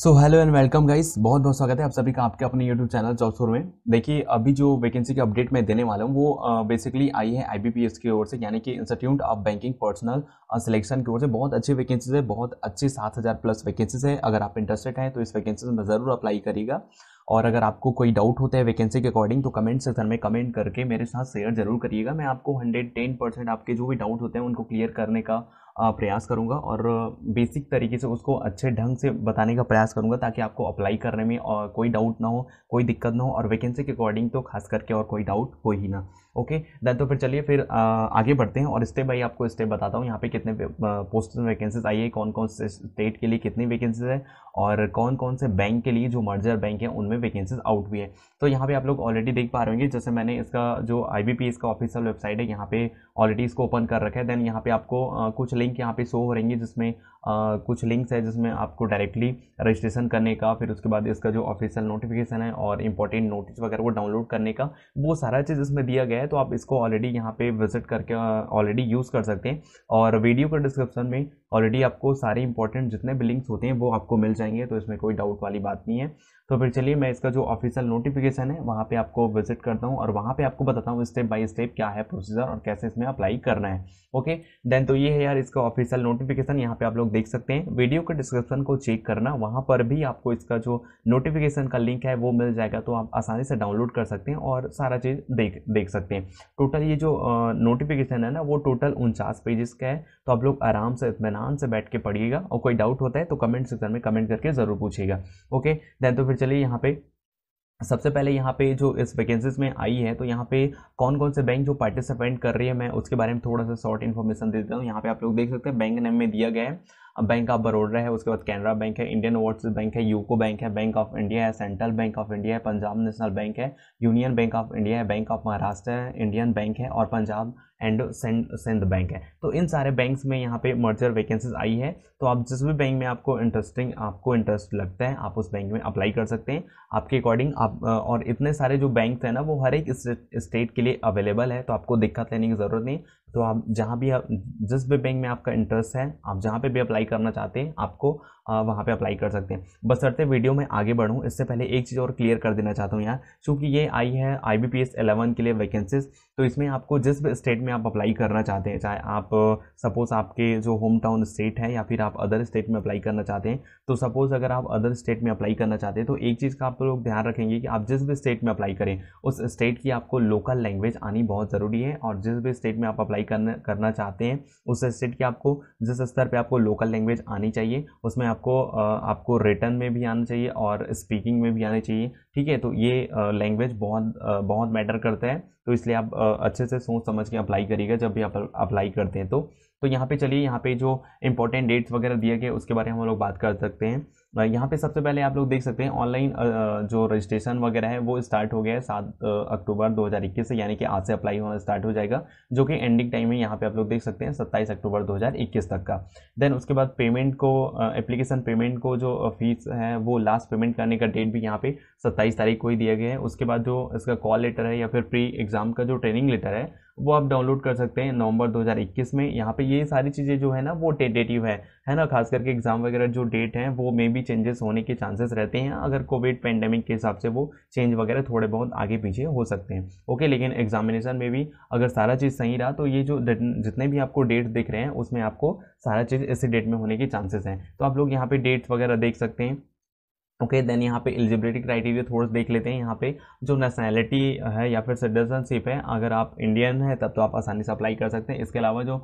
so hello and welcome guys बहुत बहुत स्वागत है आप सभी का आपके अपने यूट्यूब चैनल चौसुर में देखिए अभी जो वैकेंसी की अपडेट मैं देने वाला हूँ वो बेसिकली आई है आईबीपीएस की ओर से यानी कि institute of banking personnel selection की ओर से बहुत अच्छी वैकेंसीज है बहुत अच्छी सात हज़ार प्लस वैकेंसीज है अगर आप इंटरेस्टेड हैं तो इस वैकेंसी में ज़रूर अप्लाई करिएगा और अगर आपको कोई डाउट होता है वैकेंसी के अकॉर्डिंग तो कमेंट सेक्शन में कमेंट करके मेरे साथ शेयर जरूर करिएगा मैं आपको हंड्रेड टेन परसेंट आपके जो भी डाउट होते हैं उनको क्लियर करने का प्रयास करूँगा और बेसिक तरीके से उसको अच्छे ढंग से बताने का प्रयास करूँगा ताकि आपको अप्लाई करने में कोई डाउट ना हो कोई दिक्कत ना हो और वैकेंसी के अकॉर्डिंग तो खास करके और कोई डाउट हो ही ना ओके दैन तो फिर चलिए फिर आगे बढ़ते हैं और स्टेप बाई आपको स्टेप बताता हूँ यहाँ पे कितने पोस्ट वैकेंसीज आई है कौन कौन से स्टेट के लिए कितनी वैकेंसीज है और कौन कौन से बैंक के लिए जो मर्जर बैंक है उनमें वैकेंसीज आउट हुई है तो यहाँ पे आप लोग ऑलरेडी देख पा रहे होंगे जैसे मैंने इसका जो आई इसका ऑफिशियल वेबसाइट है यहाँ पे ऑलरेडी इसको ओपन कर रखा है देन यहाँ पे आपको कुछ लिंक यहाँ पे शो हो रहेंगे जिसमें आ, कुछ लिंक्स है जिसमें आपको डायरेक्टली रजिस्ट्रेशन करने का फिर उसके बाद इसका जो ऑफिशियल नोटिफिकेशन है और इंपॉर्टेंट नोटिस वगैरह वो डाउनलोड करने का वो सारा चीज़ इसमें दिया गया है तो आप इसको ऑलरेडी यहाँ पे विजिट करके ऑलरेडी यूज़ कर सकते हैं और वीडियो का डिस्क्रिप्शन में ऑलरेडी आपको सारे इंपॉर्टेंट जितने भी लिंक्स होते हैं वो आपको मिल जाएंगे तो इसमें कोई डाउट वाली बात नहीं है तो फिर चलिए मैं इसका जो ऑफिशियल नोटिफिकेशन है वहाँ पे आपको विजिट करता हूँ और वहाँ पे आपको बताता हूँ स्टेप बाय स्टेप क्या है प्रोसीजर और कैसे इसमें अप्लाई करना है ओके देन तो ये है यार इसका ऑफिशियल नोटिफिकेशन यहाँ पे आप लोग देख सकते हैं वीडियो के डिस्क्रिप्शन को चेक करना वहाँ पर भी आपको इसका जो नोटिफिकेशन का लिंक है वो मिल जाएगा तो आप आसानी से डाउनलोड कर सकते हैं और सारा चीज़ देख देख सकते हैं टोटल ये जो नोटिफिकेशन है ना वो टोटल उनचास पेजेस का है तो आप लोग आराम से इसमें ध्यान से बैठ के पढ़िएगा और कोई डाउट होता है तो कमेंट सेक्शन में कमेंट करके ज़रूर पूछिएगा ओके देन तो फिर चलिए यहाँ पे सबसे पहले यहाँ पे जो इस वैकेंसीज में आई है तो यहाँ पे कौन कौन से बैंक जो पार्टिसिपेंट कर रही है मैं उसके बारे में थोड़ा सा शॉर्ट इन्फॉर्मेशन देता हूँ यहाँ पे आप लोग देख सकते हैं बैंक नेम में दिया गया है बैंक ऑफ बड़ोडा है उसके बाद कैनरा बैंक है इंडियन ओवरसीज बैंक है यूको बैंक है बैंक ऑफ इंडिया है सेंट्रल बैंक ऑफ इंडिया है पंजाब नेशनल बैंक है यूनियन बैंक ऑफ इंडिया है बैंक ऑफ महाराष्ट्र है इंडियन बैंक है और पंजाब एंड सिंध बैंक है तो इन सारे बैंक्स में यहाँ पे मर्जर वैकेंसीज आई है तो आप जिस भी बैंक में आपको इंटरेस्टिंग आपको इंटरेस्ट लगता है आप उस बैंक में अप्लाई कर सकते हैं आपके अकॉर्डिंग आप और इतने सारे जो बैंक हैं ना वो हर एक स्टेट के लिए अवेलेबल है तो आपको दिक्कत लेने की ज़रूरत नहीं तो आप जहाँ भी आप जिस भी बैंक में आपका इंटरेस्ट है आप जहाँ पे भी अप्लाई करना चाहते हैं आपको वहाँ पे अप्लाई कर सकते हैं बस सरते वीडियो में आगे बढ़ूँ इससे पहले एक चीज़ और क्लियर कर देना चाहता हूँ यार क्योंकि ये आई है आई बी के लिए वैकेंसीज तो इसमें आपको जिस स्टेट में आप अप्लाई करना चाहते हैं चाहे आप सपोज़ आपके जो होम टाउन स्टेट है या फिर आप अदर स्टेट में अप्लाई करना चाहते हैं तो सपोज़ अगर आप अदर स्टेट में अप्लाई करना चाहते हैं तो एक चीज़ का आप लोग ध्यान रखेंगे कि आप जिस भी स्टेट में अप्लाई करें उस स्टेट की आपको लोकल लैंग्वेज आनी बहुत ज़रूरी है और जिस भी स्टेट में आप अप्लाई करना करना चाहते हैं उस स्टेट की आपको जिस स्तर पर आपको लोकल लैंग्वेज आनी चाहिए उसमें आपको आपको रिटर्न में भी आना चाहिए और स्पीकिंग में भी आनी चाहिए ठीक है तो ये लैंग्वेज बहुत बहुत मैटर करता है तो इसलिए आप अच्छे से सोच समझ के अप्लाई करिएगा जब भी आप अप्लाई करते हैं तो तो यहाँ पे चलिए यहाँ पे जो इंपॉर्टेंट डेट्स वगैरह दिए गए उसके बारे में हम लोग बात कर सकते हैं यहाँ पे सबसे पहले आप लोग देख सकते हैं ऑनलाइन जो रजिस्ट्रेशन वगैरह है वो स्टार्ट हो गया है सात अक्टूबर 2021 से यानी कि आज से अप्लाई होना स्टार्ट हो जाएगा जो कि एंडिंग टाइम है यहाँ पे आप लोग देख सकते हैं 27 अक्टूबर 2021 तक का देन उसके बाद पेमेंट को एप्लीकेशन पेमेंट को जो फीस है वो लास्ट पेमेंट करने का डेट भी यहाँ पे सत्ताईस तारीख को ही दिया गया है उसके बाद जो इसका कॉल लेटर है या फिर प्री एग्ज़ाम का जो ट्रेनिंग लेटर है वो आप डाउनलोड कर सकते हैं नवंबर 2021 में यहाँ पे ये सारी चीज़ें जो है ना वो टेंटेटिव है है ना खास करके एग्ज़ाम वगैरह जो डेट हैं वो मे भी चेंजेस होने के चांसेस रहते हैं अगर कोविड पेंडेमिक के हिसाब से वो चेंज वगैरह थोड़े बहुत आगे पीछे हो सकते हैं ओके लेकिन एग्जामिनेशन में भी अगर सारा चीज़ सही रहा तो ये जो जितने भी आपको डेट दिख रहे हैं उसमें आपको सारा चीज़ इसी डेट में होने के चांसेस हैं तो आप लोग यहाँ पर डेट्स वगैरह देख सकते हैं ओके देन यहाँ पे एलिजिबिलिटी क्राइटेरिया थोड़ा देख लेते हैं यहाँ पे जो नेशनैलिटी है या फिर सिटीजनशिप है अगर आप इंडियन हैं तब तो आप आसानी से अप्लाई कर सकते हैं इसके अलावा जो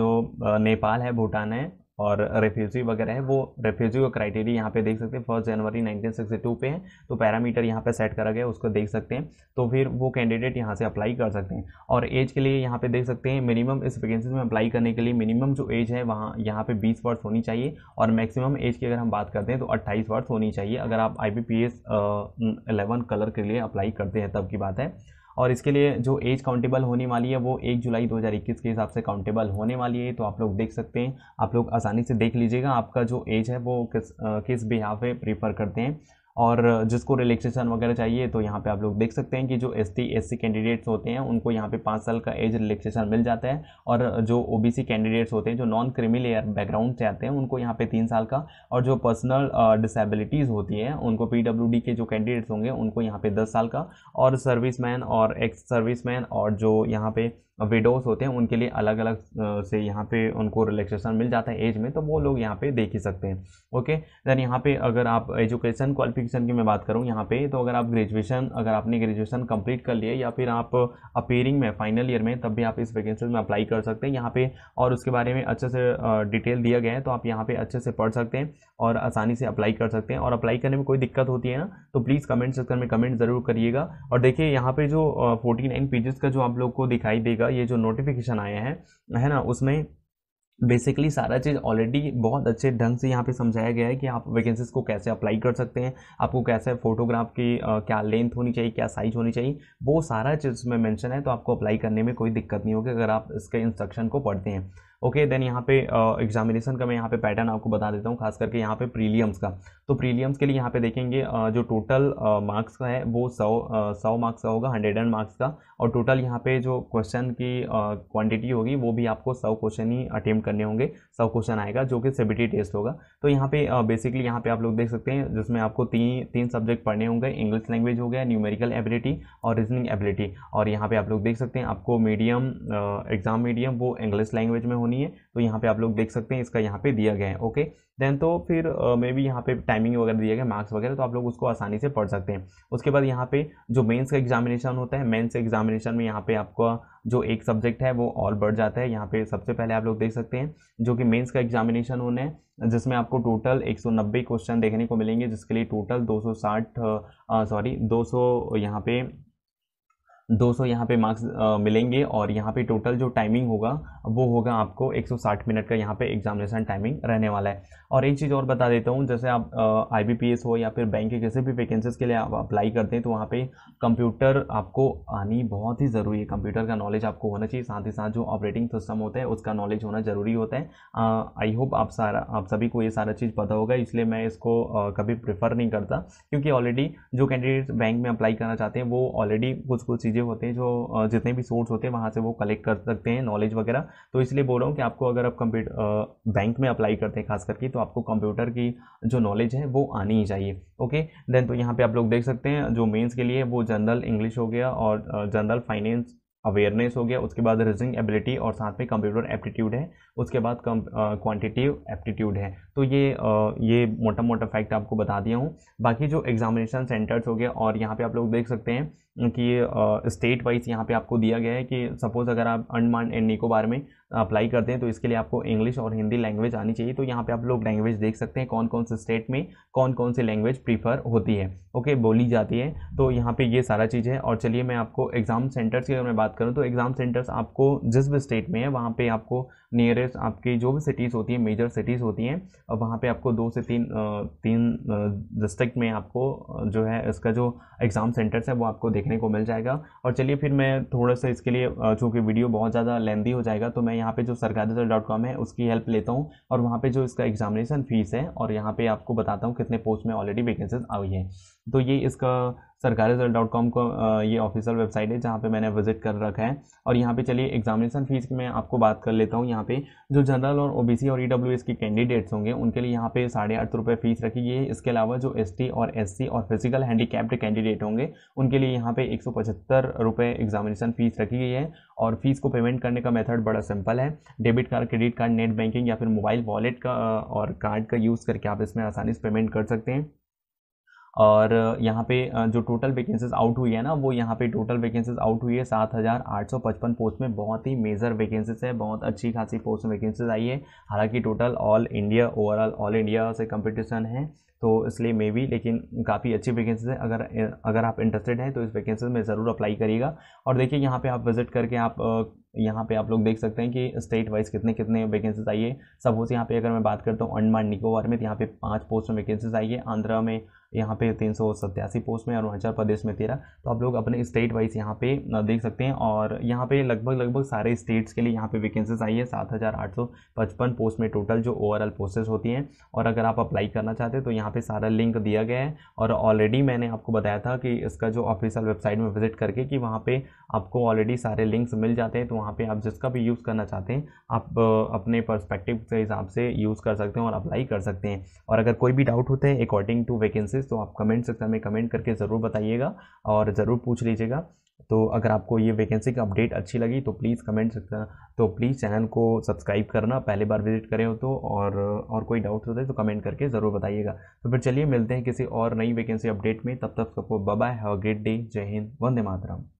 जो नेपाल है भूटान है और रेफ्यूजी वगैरह है वो रेफ्यूजी का क्राइटेरिया यहाँ पे देख सकते हैं फर्स्ट जनवरी 1962 पे है तो पैरामीटर यहाँ पे सेट करा गया उसको देख सकते हैं तो फिर वो कैंडिडेट यहाँ से अप्लाई कर सकते हैं और एज के लिए यहाँ पे देख सकते हैं मिनिमम इस वैकेंसी में अप्लाई करने के लिए मिनिमम जो एज है वहाँ यहाँ पे बीस वर्ष होनी चाहिए और मैक्सिमम एज की अगर हम बात करते हैं तो अट्ठाईस वर्ष होनी चाहिए अगर आप आई बी कलर के लिए अप्लाई करते हैं तब की बात है और इसके लिए जो एज काउंटेबल होने वाली है वो एक जुलाई 2021 के हिसाब से काउंटेबल होने वाली है तो आप लोग देख सकते हैं आप लोग आसानी से देख लीजिएगा आपका जो एज है वो किस आ, किस बिहाव पे प्रीफर करते हैं और जिसको रिलैक्सेशन वगैरह चाहिए तो यहाँ पे आप लोग देख सकते हैं कि जो एस टी कैंडिडेट्स होते हैं उनको यहाँ पे पाँच साल का एज रिलैक्सेशन मिल जाता है और जो ओ कैंडिडेट्स होते हैं जो नॉन क्रिमिनल बैकग्राउंड से आते हैं उनको यहाँ पे तीन साल का और जो पर्सनल डिसेबिलिटीज़ होती है उनको पी के जो कैंडिडेट्स होंगे उनको यहाँ पे दस साल का और मैन और एक्स मैन और जो यहाँ पे विडोज होते हैं उनके लिए अलग अलग से यहाँ पे उनको रिलैक्सेशन मिल जाता है एज में तो वो लोग यहाँ पे देख ही सकते हैं ओके देन यहाँ पे अगर आप एजुकेशन क्वालिफिकेशन की मैं बात करूँ यहाँ पे तो अगर आप ग्रेजुएशन अगर आपने ग्रेजुएशन कंप्लीट कर लिए या फिर आप अपेयरिंग में फाइनल ईयर में तब भी आप इस वैकेंसी में अप्लाई कर सकते हैं यहाँ पर और उसके बारे में अच्छे से डिटेल दिया गया है तो आप यहाँ पर अच्छे से पढ़ सकते हैं और आसानी से अप्लाई कर सकते हैं और अप्लाई करने में कोई दिक्कत होती है ना तो प्लीज़ कमेंट सेक्शन में कमेंट ज़रूर करिएगा और देखिए यहाँ पर जो फोर्टी नाइन पेजेस का जो आप लोग को दिखाई देगा ये जो नोटिफिकेशन आए हैं है ना उसमें बेसिकली सारा चीज़ ऑलरेडी बहुत अच्छे ढंग से यहाँ पे समझाया गया है कि आप वैकेंसीज को कैसे अप्लाई कर सकते हैं आपको कैसे फोटोग्राफ की आ, क्या लेंथ होनी चाहिए क्या साइज होनी चाहिए वो सारा चीज़ उसमें मेंशन है तो आपको अप्लाई करने में कोई दिक्कत नहीं होगी अगर आप इसके इंस्ट्रक्शन को पढ़ते हैं ओके देन यहाँ पे एग्जामिनेशन का मैं यहाँ पे पैटर्न आपको बता देता हूँ खास करके यहाँ पे प्रीलियम्स का तो प्रीलियम्स के लिए यहाँ पे देखेंगे जो टोटल मार्क्स का है वो सौ सौ मार्क्स का होगा हंड्रेड एंड मार्क्स का और टोटल यहाँ पे जो क्वेश्चन की क्वांटिटी होगी वो भी आपको सौ क्वेश्चन ही अटेम्प्ट करने होंगे सौ क्वेश्चन आएगा जो कि सेबिटी टेस्ट होगा तो यहाँ पे बेसिकली यहाँ पे आप लोग देख सकते हैं जिसमें आपको तीन तीन सब्जेक्ट पढ़ने होंगे इंग्लिश लैंग्वेज हो गया न्यूमेरिकल एबिलिटी और रीजनिंग एबिलिटी और यहाँ पर आप लोग देख सकते हैं आपको मीडियम एग्जाम मीडियम वो इंग्लिश लैंग्वेज में होनी है तो यहाँ पे आप लोग देख सकते हैं इसका यहाँ पे दिया गया है ओके देन तो फिर मे बी यहाँ पे टाइमिंग वगैरह दिया गया मार्क्स वगैरह तो आप लोग उसको आसानी से पढ़ सकते हैं उसके बाद यहाँ पे जो मेंस का एग्जामिनेशन होता है मेंस एग्जामिनेशन में यहाँ पे आपका जो एक सब्जेक्ट है वो और बढ़ जाता है यहाँ पे सबसे पहले आप लोग देख सकते हैं जो कि मेन्स का एग्जामिनेशन होने है जिसमें आपको टोटल 190 क्वेश्चन देखने को मिलेंगे जिसके लिए टोटल 260 सॉरी 200 यहाँ पे 200 यहाँ पर मार्क्स मिलेंगे और यहाँ पे टोटल जो टाइमिंग होगा वो होगा आपको 160 मिनट का यहाँ पे एग्जामिनेशन टाइमिंग रहने वाला है और एक चीज़ और बता देता हूँ जैसे आप आई हो या फिर बैंक के किसी भी वैकेंसीज के लिए आप अप्लाई करते हैं तो वहाँ पे कंप्यूटर आपको आनी बहुत ही ज़रूरी है कंप्यूटर का नॉलेज आपको होना चाहिए साथ ही साथ जो ऑपरेटिंग सिस्टम होता है उसका नॉलेज होना ज़रूरी होता है आई होप आप सारा आप सभी को ये सारा चीज़ पता होगा इसलिए मैं इसको कभी प्रेफर नहीं करता क्योंकि ऑलरेडी जो कैंडिडेट्स बैंक में अप्लाई करना चाहते हैं वो ऑलरेडी कुछ कुछ चीज़ें होते हैं जो जितने भी सोर्स होते हैं वहाँ से वो कलेक्ट कर सकते हैं नॉलेज वगैरह तो इसलिए बोल रहा हूँ कि आपको अगर आप कंप्यूटर बैंक में अप्लाई करते हैं खास करके तो आपको कंप्यूटर की जो नॉलेज है वो आनी ही चाहिए ओके देन तो यहाँ पर आप लोग देख सकते हैं जो मेन्स के लिए वो जनरल इंग्लिश हो गया और जनरल फाइनेंस अवेयरनेस हो गया उसके बाद रीजनिंग एबिलिटी और साथ में कंप्यूटर एप्टीट्यूड है उसके बाद कम क्वान्टिटिव एप्टीट्यूड है तो ये आ, ये मोटा मोटा फैक्ट आपको बता दिया हूँ बाकी जो एग्जामिनेशन सेंटर्स हो गया और यहाँ पे आप लोग देख सकते हैं कि स्टेट वाइज यहाँ पे आपको दिया गया है कि सपोज़ अगर आप अंडमान एंड निकोबार में अप्लाई करते हैं तो इसके लिए आपको इंग्लिश और हिंदी लैंग्वेज आनी चाहिए तो यहाँ पे आप लोग लैंग्वेज देख सकते हैं कौन कौन से स्टेट में कौन कौन सी लैंग्वेज प्रीफर होती है ओके बोली जाती है तो यहाँ पे ये सारा चीज़ है और चलिए मैं आपको एग्ज़ाम सेंटर्स की अगर मैं बात करूँ तो एग्ज़ाम सेंटर्स आपको जिस भी स्टेट में है वहाँ पर आपको नियर एड्रेस आपकी जो भी सिटीज़ होती हैं मेजर सिटीज़ होती हैं और वहाँ पे आपको दो से तीन तीन डिस्ट्रिक्ट में आपको जो है इसका जो एग्ज़ाम सेंटर्स है वो आपको देखने को मिल जाएगा और चलिए फिर मैं थोड़ा सा इसके लिए चूँकि वीडियो बहुत ज़्यादा लेंदी हो जाएगा तो मैं यहाँ पर जो सरकारी डॉट कॉम है उसकी हेल्प लेता हूँ और वहाँ पर जो इसका एग्जामिनेशन फ़ीस है और यहाँ पर आपको बताता हूँ कितने पोस्ट में ऑलरेडी वैकेंसीज आई हैं तो ये इसका सरकारी रिजल्ट डॉट कॉम को ये ऑफिशियल वेबसाइट है जहाँ पे मैंने विजिट कर रखा है और यहाँ पे चलिए एग्जामिनेशन फीस की मैं आपको बात कर लेता हूँ यहाँ पे जो जनरल और ओबीसी और ई e के कैंडिडेट्स होंगे उनके लिए यहाँ पे साढ़े आठ रुपये फीस रखी गई है इसके अलावा जो एस और एस और फिजिकल हैंडीकैप्ड कैंडिडेट होंगे उनके लिए यहाँ पे एक एग्जामिनेशन फीस रखी गई है और फीस को पेमेंट करने का मेथड बड़ा सिंपल है debit card credit card net banking या फिर मोबाइल वॉलेट का और कार्ड का यूज़ करके आप इसमें आसानी से पेमेंट कर सकते हैं और यहाँ पे जो टोटल वैकेंसीज आउट हुई है ना वो यहाँ पे टोटल वैकेंसीज आउट हुई है सात हज़ार आठ सौ पचपन पोस्ट में बहुत ही मेजर वैकेंसीज है बहुत अच्छी खासी पोस्ट में वैकेंसीज आई है हालांकि total all India overall all India से कंपटीशन है तो इसलिए मे भी लेकिन काफ़ी अच्छी वैकेंसीज है अगर अगर आप इंटरेस्टेड हैं तो इस वैकेंसीज में ज़रूर अप्लाई करिएगा और देखिए यहाँ पे आप विजिट करके आप यहाँ पे आप लोग देख सकते हैं कि स्टेट वाइज कितने कितने वैकेंसीज आई है सपोज यहाँ पे अगर मैं बात करता हूँ अंडमान निकोबार में तो यहाँ पे पाँच पोस्ट में वैकेंसीज आई है आंध्रा में यहाँ पे तीन सौ सत्तासी पोस्ट में अरुणाचल प्रदेश में तेरह तो आप लोग अपने स्टेट वाइज यहाँ पे देख सकते हैं और यहाँ पे लगभग लगभग सारे स्टेट्स के लिए यहाँ पे वैकेंसीज आई है सात हज़ार आठ सौ पचपन पोस्ट में टोटल जो ओवरऑल पोस्टेस होती हैं और अगर आप अप्लाई करना चाहते हैं तो यहाँ पर सारा लिंक दिया गया है और ऑलरेडी मैंने आपको बताया था कि इसका जो ऑफिशियल वेबसाइट में विजिट करके कि वहाँ पर आपको ऑलरेडी सारे लिंक्स मिल जाते हैं तो वहाँ पर आप जिसका भी यूज़ करना चाहते हैं आप अपने परस्पेक्टिव के हिसाब से यूज़ कर सकते हैं और अप्लाई कर सकते हैं और अगर कोई भी डाउट होता है अकॉर्डिंग टू वैकेंसी क्लासेस तो आप कमेंट सेक्शन में कमेंट करके ज़रूर बताइएगा और ज़रूर पूछ लीजिएगा तो अगर आपको ये वैकेंसी की अपडेट अच्छी लगी तो प्लीज़ कमेंट सेक्शन तो प्लीज़ चैनल को सब्सक्राइब करना पहली बार विजिट करें हो तो और और कोई डाउट होता है तो कमेंट करके ज़रूर बताइएगा तो फिर चलिए मिलते हैं किसी और नई वैकेंसी अपडेट में तब तक सबको bye have a great day Jai Hind Vande Mataram